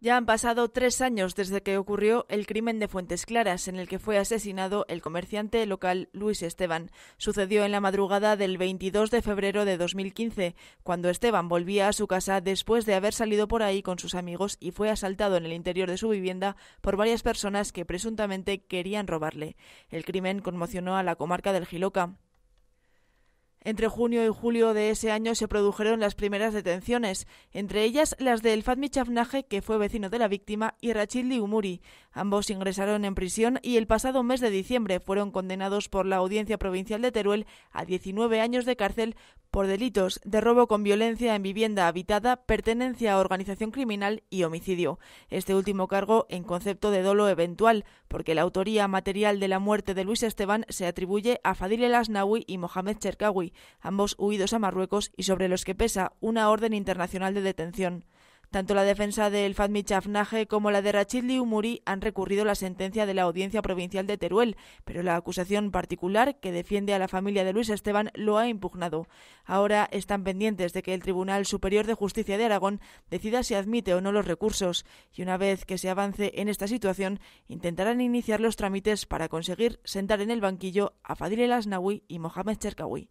Ya han pasado tres años desde que ocurrió el crimen de Fuentes Claras, en el que fue asesinado el comerciante local Luis Esteban. Sucedió en la madrugada del 22 de febrero de 2015, cuando Esteban volvía a su casa después de haber salido por ahí con sus amigos y fue asaltado en el interior de su vivienda por varias personas que presuntamente querían robarle. El crimen conmocionó a la comarca del Giloca. Entre junio y julio de ese año se produjeron las primeras detenciones, entre ellas las de Fadmi Chafnaje, que fue vecino de la víctima, y Rachid Umuri. Ambos ingresaron en prisión y el pasado mes de diciembre fueron condenados por la Audiencia Provincial de Teruel a 19 años de cárcel por delitos de robo con violencia en vivienda habitada, pertenencia a organización criminal y homicidio. Este último cargo en concepto de dolo eventual, porque la autoría material de la muerte de Luis Esteban se atribuye a Fadil El Asnawi y Mohamed Cherkawi, ambos huidos a Marruecos y sobre los que pesa una orden internacional de detención. Tanto la defensa del Fadmi Chafnaje como la de Rachidli Umuri han recurrido la sentencia de la Audiencia Provincial de Teruel, pero la acusación particular que defiende a la familia de Luis Esteban lo ha impugnado. Ahora están pendientes de que el Tribunal Superior de Justicia de Aragón decida si admite o no los recursos, y una vez que se avance en esta situación, intentarán iniciar los trámites para conseguir sentar en el banquillo a Fadil El Asnawi y Mohamed Cherkawi.